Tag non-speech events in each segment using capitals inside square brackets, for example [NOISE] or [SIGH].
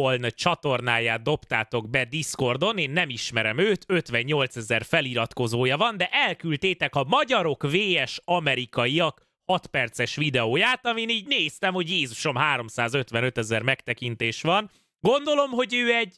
Holn csatornáját dobtátok be Discordon, én nem ismerem őt, 58 ezer feliratkozója van, de elküldtétek a magyarok vs. amerikaiak 6 perces videóját, amin így néztem, hogy Jézusom 355 ezer megtekintés van. Gondolom, hogy ő egy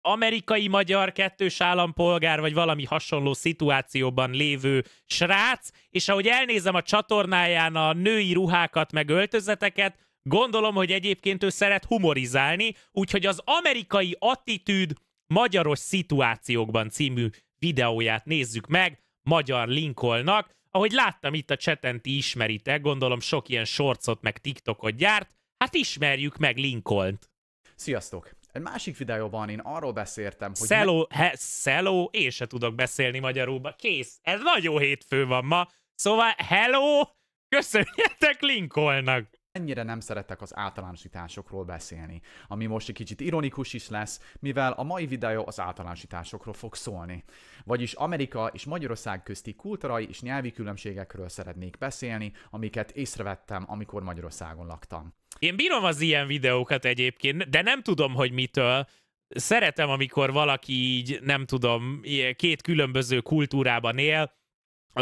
amerikai-magyar kettős állampolgár, vagy valami hasonló szituációban lévő srác, és ahogy elnézem a csatornáján a női ruhákat, meg öltözeteket, Gondolom, hogy egyébként ő szeret humorizálni, úgyhogy az amerikai attitűd magyaros szituációkban című videóját nézzük meg magyar linkolnak. Ahogy láttam itt a cseten, ti ismeritek, gondolom sok ilyen sorcot meg TikTokot gyárt, hát ismerjük meg Lincolnt. Sziasztok! Egy másik videóban én arról beszéltem, hogy... Szeló, he, szeló, én se tudok beszélni magyarulba. Kész, ez nagyon hétfő van ma. Szóval, hello, köszönjetek Lincolnnak! ennyire nem szeretek az általánosításokról beszélni, ami most egy kicsit ironikus is lesz, mivel a mai videó az általánosításokról fog szólni. Vagyis Amerika és Magyarország közti kultúrai és nyelvi különbségekről szeretnék beszélni, amiket észrevettem, amikor Magyarországon laktam. Én bírom az ilyen videókat egyébként, de nem tudom, hogy mitől. Szeretem, amikor valaki így, nem tudom, két különböző kultúrában él,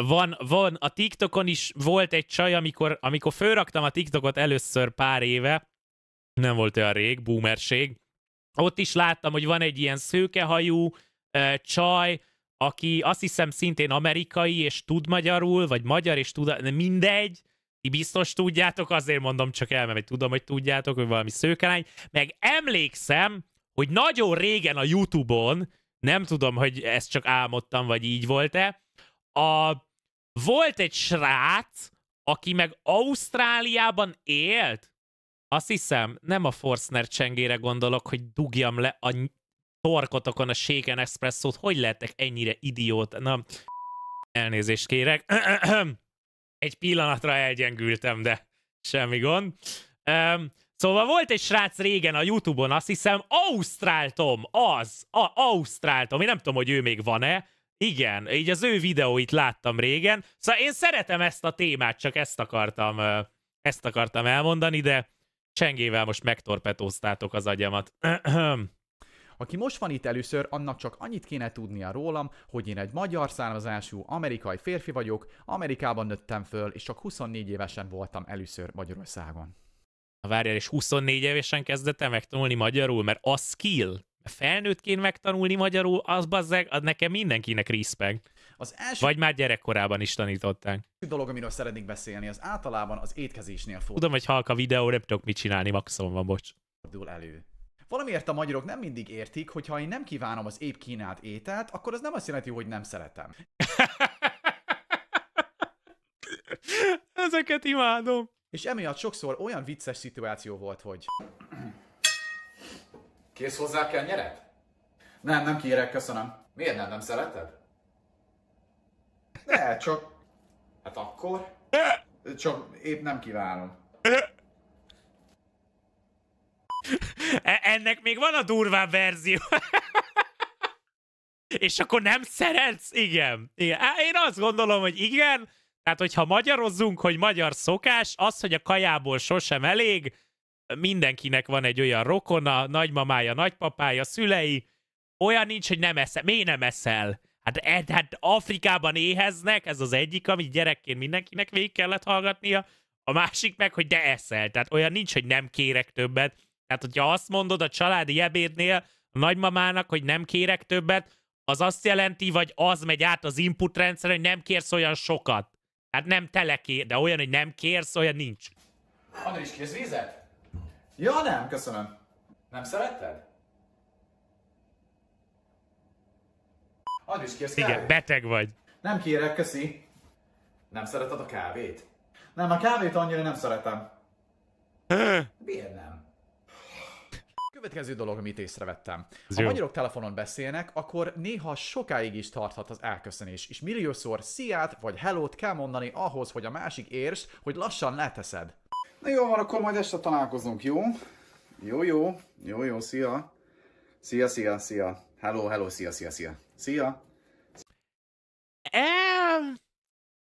van, van, a TikTokon is volt egy csaj, amikor, amikor fölraktam a TikTokot először pár éve, nem volt olyan rég, boomerség, ott is láttam, hogy van egy ilyen szőkehajú e, csaj, aki azt hiszem szintén amerikai, és tud magyarul, vagy magyar, és tud, mindegy, ti biztos tudjátok, azért mondom csak el, mert tudom, hogy tudjátok, hogy valami szőkelány, meg emlékszem, hogy nagyon régen a Youtube-on, nem tudom, hogy ezt csak álmodtam, vagy így volt-e, a, volt egy srác, aki meg Ausztráliában élt, azt hiszem, nem a Forstner csengére gondolok, hogy dugjam le a torkotokon a Shaken Espresso-t, hogy lehetek ennyire idiót? Na, elnézést kérek. [CLEARS THROAT] egy pillanatra elgyengültem, de semmi gond. Um, szóval volt egy srác régen a Youtube-on, azt hiszem, Ausztráltom, az, a, Ausztráltom, én nem tudom, hogy ő még van-e, igen, így az ő videóit láttam régen. Szóval én szeretem ezt a témát, csak ezt akartam, ezt akartam elmondani, de csengével most megtorpetóztátok az agyamat. [CLEARS THROAT] Aki most van itt először, annak csak annyit kéne tudnia rólam, hogy én egy magyar származású amerikai férfi vagyok, Amerikában nőttem föl, és csak 24 évesen voltam először Magyarországon. Várjál, és 24 évesen kezdettem megtanulni magyarul, mert a skill felnőttként megtanulni magyarul, az bazzeg, az nekem mindenkinek respekt. Az első... Vagy már gyerekkorában is tanították. A dolog, amiről szeretnék beszélni, az általában az étkezésnél fog. Tudom, hogy halka videó, nem tudok mit csinálni, maximum van, bocs. Fordul elő. Valamiért a magyarok nem mindig értik, hogy ha én nem kívánom az épp kínált ételt, akkor az nem azt jelenti, hogy nem szeretem. [LAUGHS] Ezeket imádom. És emiatt sokszor olyan vicces szituáció volt, hogy Kész hozzá kenyeret? Nem, nem kérek, köszönöm. Miért nem? Nem szereted? Ne, csak... Hát akkor? Csak épp nem kívánom. E, ennek még van a durvább verzió. [LAUGHS] És akkor nem szeretsz? Igen. igen. Én azt gondolom, hogy igen. Tehát, hogyha magyarozzunk, hogy magyar szokás, az, hogy a kajából sosem elég, mindenkinek van egy olyan rokona, nagymamája, nagypapája, szülei, olyan nincs, hogy nem eszel. Miért nem eszel? Hát, ed, hát Afrikában éheznek, ez az egyik, amit gyerekként mindenkinek végig kellett hallgatnia, a másik meg, hogy de eszel. Tehát olyan nincs, hogy nem kérek többet. Tehát, hogyha azt mondod a családi ebédnél a nagymamának, hogy nem kérek többet, az azt jelenti, vagy az megy át az input rendszeren, hogy nem kérsz olyan sokat. Hát nem teleké, de olyan, hogy nem kérsz, olyan nincs. Anna is kérsz vizet? Ja nem, köszönöm. Nem szeretted? is kérsz kávét? Igen, beteg vagy. Nem kérek, köszi. Nem szereted a kávét? Nem, a kávét annyira nem szeretem. Miért nem? Következő dolog, amit észrevettem. Ha magyarok telefonon beszélnek, akkor néha sokáig is tarthat az elköszönés, és milliószor sziát vagy hellót kell mondani ahhoz, hogy a másik értsd, hogy lassan leteszed. Na jó van, akkor majd este találkozunk, jó? Jó, jó, jó, jó, szia. Szia, szia, szia. Hello, hello, szia, szia, szia. Szia. E,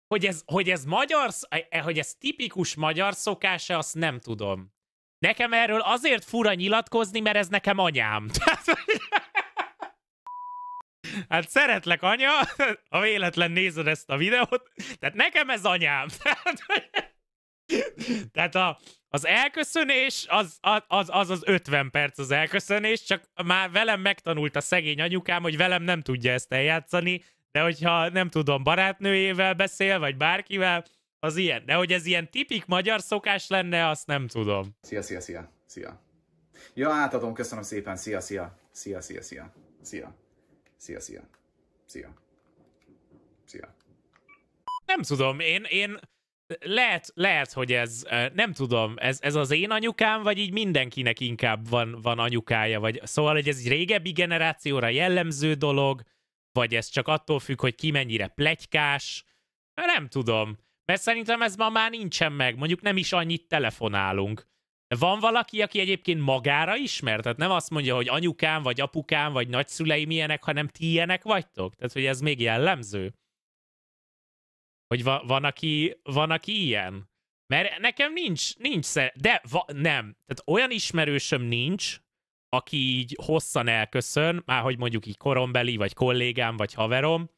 hogy, ez, hogy ez magyar, eh, eh, hogy ez tipikus magyar szokása, azt nem tudom. Nekem erről azért fura nyilatkozni, mert ez nekem anyám. [LAUGHS] hát szeretlek, anya, [LAUGHS] ha véletlen nézed ezt a videót, tehát nekem ez anyám. [LAUGHS] Tehát, hogy... Tehát a, az elköszönés, az az, az az 50 perc az elköszönés, csak már velem megtanult a szegény anyukám, hogy velem nem tudja ezt eljátszani, de hogyha nem tudom, barátnőjével beszél, vagy bárkivel, az ilyen. De hogy ez ilyen tipik magyar szokás lenne, azt nem tudom. Szia, szia, szia, szia. Ja, átadom, köszönöm szépen, szia, szia, szia, szia, szia, szia, szia, szia, szia, szia. Nem tudom, én, én lehet, lehet, hogy ez, nem tudom, ez, ez az én anyukám, vagy így mindenkinek inkább van, van anyukája, vagy szóval, hogy ez egy régebbi generációra jellemző dolog, vagy ez csak attól függ, hogy ki mennyire plegykás, nem tudom. Mert szerintem ez ma már nincsen meg, mondjuk nem is annyit telefonálunk. Van valaki, aki egyébként magára ismer? Tehát nem azt mondja, hogy anyukám, vagy apukám, vagy nagyszüleim ilyenek, hanem ti ilyenek vagytok? Tehát, hogy ez még jellemző? Hogy va- van, aki, van, aki ilyen. Mert nekem nincs, nincs szer- de va- nem. Tehát olyan ismerősöm nincs, aki így hosszan elköszön, már hogy mondjuk így korombeli, vagy kollégám, vagy haverom,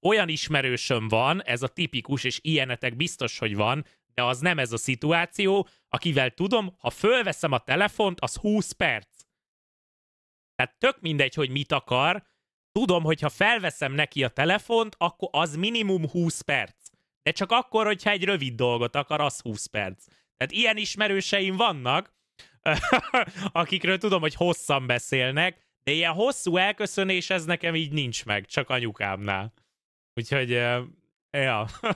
olyan ismerősöm van, ez a tipikus, és ilyenetek biztos, hogy van, de az nem ez a szituáció, akivel tudom, ha fölveszem a telefont, az 20 perc. Tehát tök mindegy, hogy mit akar, tudom, hogy ha felveszem neki a telefont, akkor az minimum 20 perc de csak akkor, hogyha egy rövid dolgot akar, az 20 perc. Tehát ilyen ismerőseim vannak, [LAUGHS] akikről tudom, hogy hosszan beszélnek, de ilyen hosszú elköszönés ez nekem így nincs meg, csak anyukámnál. Úgyhogy, uh, ja. [LAUGHS]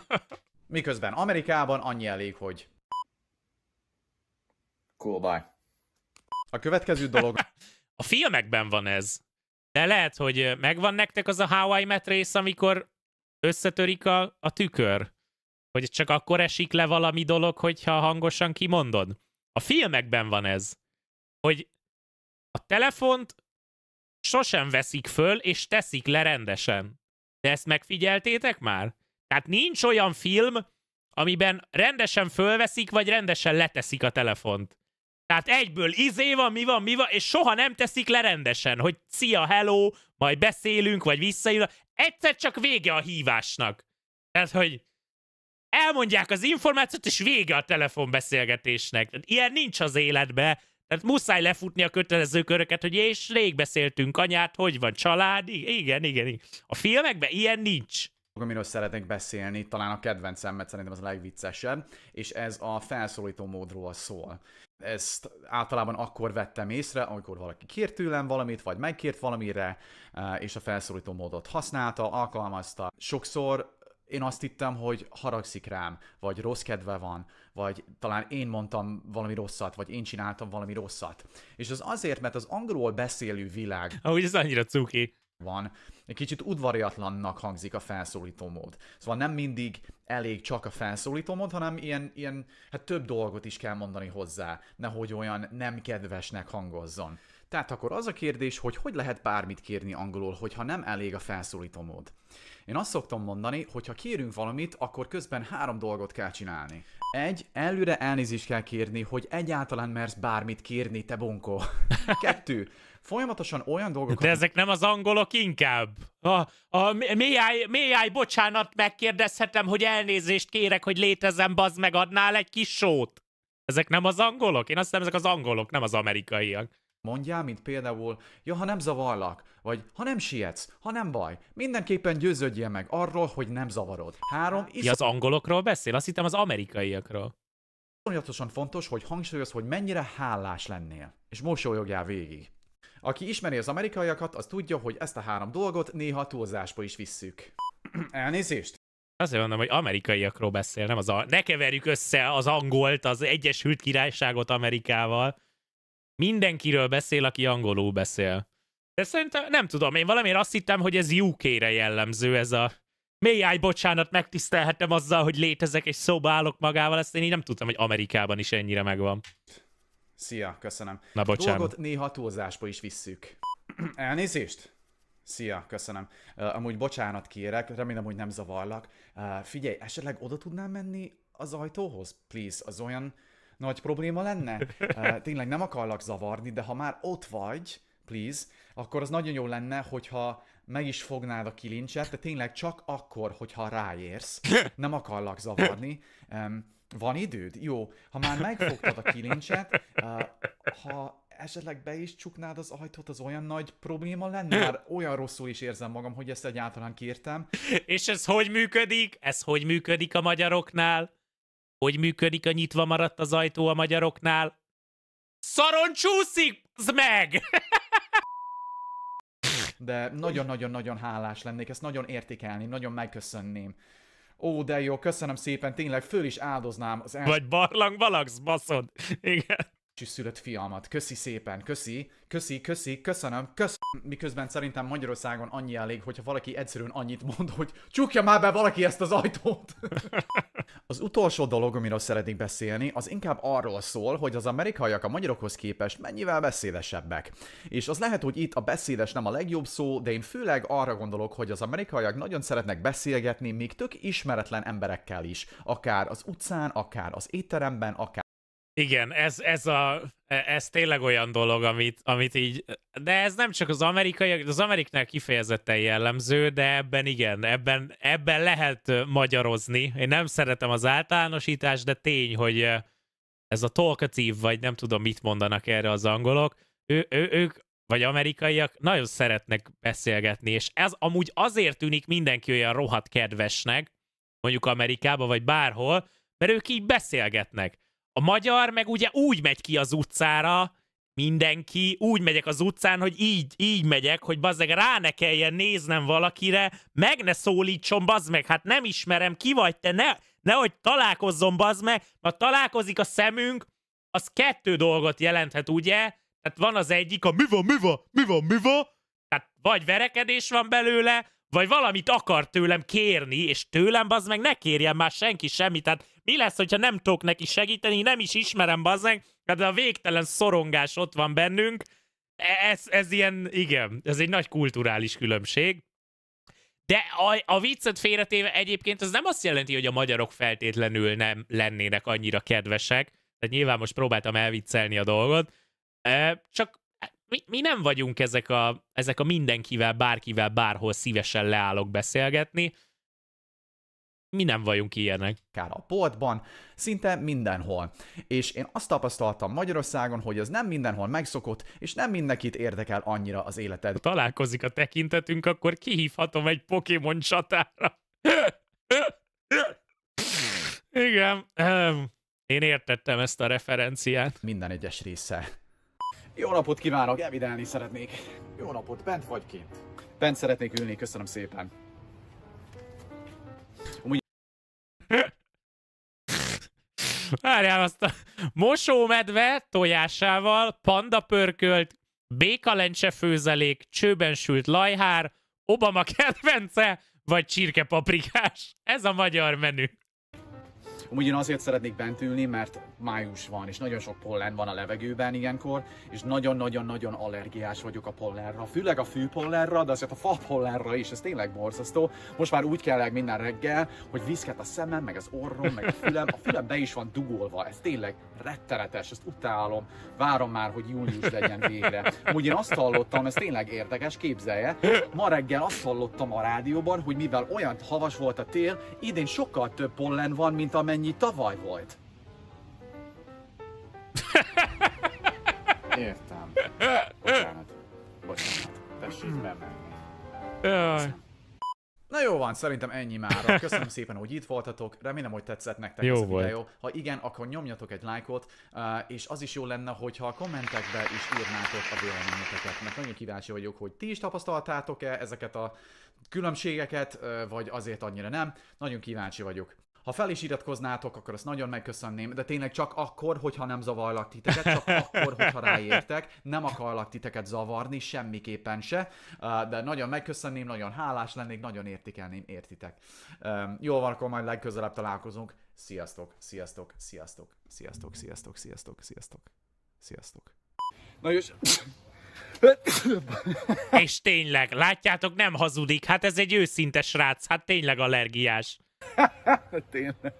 Miközben Amerikában annyi elég, hogy... Cool, bye. A következő dolog... [LAUGHS] a filmekben van ez. De lehet, hogy eh, megvan nektek az a How I Met rész, amikor összetörik a, a tükör. Hogy csak akkor esik le valami dolog, hogyha hangosan kimondod. A filmekben van ez. Hogy a telefont sosem veszik föl, és teszik le rendesen. De ezt megfigyeltétek már? Tehát nincs olyan film, amiben rendesen fölveszik, vagy rendesen leteszik a telefont. Tehát egyből izé van, mi van, mi van, és soha nem teszik le rendesen, hogy szia, hello, majd beszélünk, vagy visszajön. Egyszer csak vége a hívásnak. Tehát, hogy elmondják az információt, és vége a telefonbeszélgetésnek. Tehát ilyen nincs az életbe. Tehát muszáj lefutni a kötelező köröket, hogy és rég beszéltünk anyát, hogy van család, igen, igen, igen. A filmekben ilyen nincs amiről szeretnék beszélni, talán a kedvencem, mert szerintem az a legviccesebb, és ez a felszólító módról szól. Ezt általában akkor vettem észre, amikor valaki kért tőlem valamit, vagy megkért valamire, eh, és a felszólító módot használta, alkalmazta. Sokszor én azt hittem, hogy haragszik rám, vagy rossz kedve van, vagy talán én mondtam valami rosszat, vagy én csináltam valami rosszat. És az azért, mert az angolul beszélő világ... Ahogy ez annyira cuki. Van. Egy kicsit udvariatlannak hangzik a mód. Szóval nem mindig elég csak a mód, hanem ilyen, ilyen hát több dolgot is kell mondani hozzá, nehogy olyan nem kedvesnek hangozzon. Tehát akkor az a kérdés, hogy hogy lehet bármit kérni angolul, hogyha nem elég a felszólító mód. Én azt szoktam mondani, hogy ha kérünk valamit, akkor közben három dolgot kell csinálni. Egy, előre elnézést kell kérni, hogy egyáltalán mersz bármit kérni, te bonkó. [LAUGHS] Kettő, folyamatosan olyan dolgokat... De ezek nem az angolok inkább? A, a mély, mély, bocsánat, megkérdezhetem, hogy elnézést kérek, hogy létezem, bazd meg, adnál egy kis sót? Ezek nem az angolok? Én azt hiszem, ezek az angolok, nem az amerikaiak. Mondjál, mint például, ja, ha nem zavarlak, vagy ha nem sietsz, ha nem baj, mindenképpen győződjél meg arról, hogy nem zavarod. Három is... Ki az angolokról beszél? Azt hittem az amerikaiakról. Iszonyatosan fontos, hogy hangsúlyoz, hogy mennyire hálás lennél, és mosolyogjál végig. Aki ismeri az amerikaiakat, az tudja, hogy ezt a három dolgot néha túlzásba is visszük. [CLEARS THROAT] Elnézést! Azért mondom, hogy amerikaiakról beszél, nem az a... Ne keverjük össze az angolt, az Egyesült Királyságot Amerikával. Mindenkiről beszél, aki angolul beszél. De szerintem, nem tudom, én valamiért azt hittem, hogy ez UK-re jellemző ez a mély bocsánat, megtisztelhetem azzal, hogy létezek és szóba állok magával, ezt én így nem tudtam, hogy Amerikában is ennyire megvan. Szia, köszönöm. Na bocsánat. Dolgot néha túlzásba is visszük. [CLEARS THROAT] Elnézést? Szia, köszönöm. Uh, amúgy bocsánat kérek, remélem, hogy nem zavarlak. Uh, figyelj, esetleg oda tudnám menni az ajtóhoz, please? Az olyan nagy probléma lenne? [LAUGHS] tényleg nem akarlak zavarni, de ha már ott vagy, please, akkor az nagyon jó lenne, hogyha meg is fognád a kilincset, de tényleg csak akkor, hogyha ráérsz. [LAUGHS] Nem akarlak zavarni. van időd? Jó. Ha már megfogtad a kilincset, ha esetleg be is csuknád az ajtót, az olyan nagy probléma lenne? Már olyan rosszul is érzem magam, hogy ezt egyáltalán kértem. És ez hogy működik? Ez hogy működik a magyaroknál? Hogy működik a nyitva maradt az ajtó a magyaroknál? Szaron csúszik, az meg! [LAUGHS] De nagyon-nagyon-nagyon hálás lennék, ezt nagyon értékelném, nagyon megköszönném. Ó, de jó, köszönöm szépen, tényleg föl is áldoznám az el... Vagy barlang laksz, baszod. Igen csüsszülött fiamat. Köszi szépen, köszi, köszi, köszi, köszönöm, kösz... Miközben szerintem Magyarországon annyi elég, hogyha valaki egyszerűen annyit mond, hogy csukja már be valaki ezt az ajtót. [LAUGHS] az utolsó dolog, amiről szeretnék beszélni, az inkább arról szól, hogy az amerikaiak a magyarokhoz képest mennyivel beszédesebbek. És az lehet, hogy itt a beszédes nem a legjobb szó, de én főleg arra gondolok, hogy az amerikaiak nagyon szeretnek beszélgetni még tök ismeretlen emberekkel is. Akár az utcán, akár az étteremben, akár igen, ez, ez, a, e, ez tényleg olyan dolog, amit, amit így, de ez nem csak az amerikai, az amerikai kifejezetten jellemző, de ebben igen, ebben, ebben lehet magyarozni. Én nem szeretem az általánosítást, de tény, hogy ez a talkative, vagy nem tudom, mit mondanak erre az angolok, ő, ő, ők, vagy amerikaiak nagyon szeretnek beszélgetni, és ez amúgy azért tűnik mindenki olyan rohadt kedvesnek, mondjuk amerikában vagy bárhol, mert ők így beszélgetnek. A magyar meg ugye úgy megy ki az utcára, mindenki, úgy megyek az utcán, hogy így, így megyek, hogy bazdeg rá ne kelljen néznem valakire, meg ne szólítson, bazd meg, hát nem ismerem, ki vagy te, ne, nehogy találkozzon, bazd meg, ha találkozik a szemünk, az kettő dolgot jelenthet, ugye? Tehát van az egyik, a mi van, mi van, mi van, mi van, tehát vagy verekedés van belőle, vagy valamit akar tőlem kérni, és tőlem bazd meg ne kérjen már senki semmit, tehát mi lesz, hogyha nem tudok neki segíteni, nem is ismerem bazzeg, hát de a végtelen szorongás ott van bennünk. E, ez, ez ilyen, igen, ez egy nagy kulturális különbség. De a, a viccet félretéve egyébként ez nem azt jelenti, hogy a magyarok feltétlenül nem lennének annyira kedvesek. De nyilván most próbáltam elviccelni a dolgot. E, csak mi, mi nem vagyunk ezek a, ezek a mindenkivel, bárkivel, bárhol szívesen leállok beszélgetni mi nem vagyunk ilyenek. Kár a boltban, szinte mindenhol. És én azt tapasztaltam Magyarországon, hogy ez nem mindenhol megszokott, és nem mindenkit érdekel annyira az életed. Ha találkozik a tekintetünk, akkor kihívhatom egy Pokémon csatára. Igen, ehm, én értettem ezt a referenciát. Minden egyes része. Jó napot kívánok, evidelni szeretnék. Jó napot, bent vagy kint. Bent szeretnék ülni, köszönöm szépen. Várjál azt a mosómedve tojásával, panda pörkölt, békalencse főzelék, csőben sült lajhár, Obama kedvence, vagy csirkepaprikás. Ez a magyar menü. Amúgy én azért szeretnék bent ülni, mert május van, és nagyon sok pollen van a levegőben ilyenkor, és nagyon-nagyon-nagyon allergiás vagyok a pollenra, főleg a fűpollenra, de azért a pollenra is, ez tényleg borzasztó. Most már úgy kell minden reggel, hogy viszket a szemem, meg az orrom, meg a fülem, a fülem be is van dugolva, ez tényleg retteretes, ezt utálom, várom már, hogy július legyen végre. Amúgy én azt hallottam, ez tényleg érdekes, képzelje, ma reggel azt hallottam a rádióban, hogy mivel olyan havas volt a tél, idén sokkal több pollen van, mint amely mennyi tavaly volt. [LAUGHS] Értem. Bocsánat. Bocsánat. Tessék hmm. bemenni. Jaj. Na jó van, szerintem ennyi már. [LAUGHS] Köszönöm szépen, hogy itt voltatok. Remélem, hogy tetszett nektek jó ez a volt. videó. Ha igen, akkor nyomjatok egy lájkot, eh, és az is jó lenne, hogyha a kommentekbe is írnátok a véleményeteket, mert nagyon kíváncsi vagyok, hogy ti is tapasztaltátok-e ezeket a különbségeket, eh, vagy azért annyira nem. Nagyon kíváncsi vagyok. Ha fel is iratkoznátok, akkor azt nagyon megköszönném, de tényleg csak akkor, hogyha nem zavarlak titeket, csak akkor, hogyha ráértek. Nem akarlak titeket zavarni, semmiképpen se, de nagyon megköszönném, nagyon hálás lennék, nagyon értékelném, értitek. Jó van, akkor majd legközelebb találkozunk. Sziasztok, sziasztok, sziasztok, sziasztok, sziasztok, sziasztok, sziasztok, sziasztok. Na és... És tényleg, látjátok, nem hazudik. Hát ez egy őszintes srác, hát tényleg allergiás. [LAUGHS] Tényleg.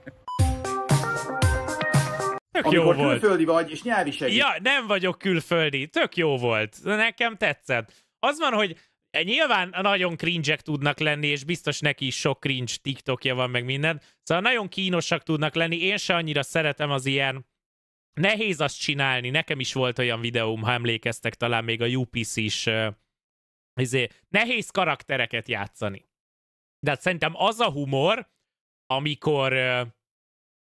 Tök jó Amikor volt. külföldi vagy, és nyelvi segít. Ja, nem vagyok külföldi. Tök jó volt. Nekem tetszett. Az van, hogy nyilván nagyon cringe tudnak lenni, és biztos neki is sok cringe TikTokja van, meg minden. Szóval nagyon kínosak tudnak lenni. Én se annyira szeretem az ilyen nehéz azt csinálni. Nekem is volt olyan videóm, ha emlékeztek, talán még a UPC is izé, nehéz karaktereket játszani. De hát szerintem az a humor, amikor,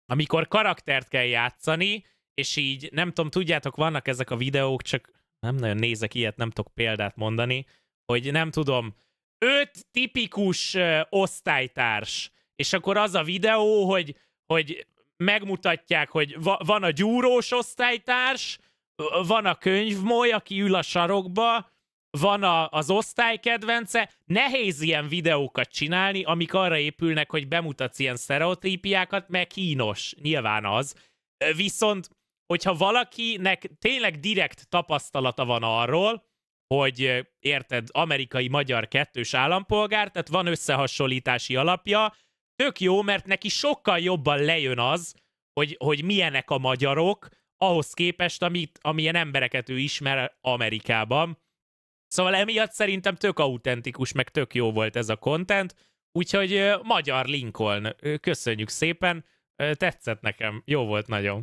amikor karaktert kell játszani, és így, nem tudom, tudjátok, vannak ezek a videók, csak nem nagyon nézek ilyet, nem tudok példát mondani, hogy nem tudom, öt tipikus osztálytárs, és akkor az a videó, hogy, hogy megmutatják, hogy va- van a gyúrós osztálytárs, van a könyvmoly, aki ül a sarokba, van a, az osztály kedvence, nehéz ilyen videókat csinálni, amik arra épülnek, hogy bemutatsz ilyen sztereotípiákat, meg kínos, nyilván az. Viszont, hogyha valakinek tényleg direkt tapasztalata van arról, hogy érted, amerikai-magyar kettős állampolgár, tehát van összehasonlítási alapja, tök jó, mert neki sokkal jobban lejön az, hogy, hogy milyenek a magyarok, ahhoz képest, amit, amilyen embereket ő ismer Amerikában Szóval emiatt szerintem tök autentikus, meg tök jó volt ez a content, úgyhogy magyar Lincoln, köszönjük szépen, tetszett nekem, jó volt nagyon.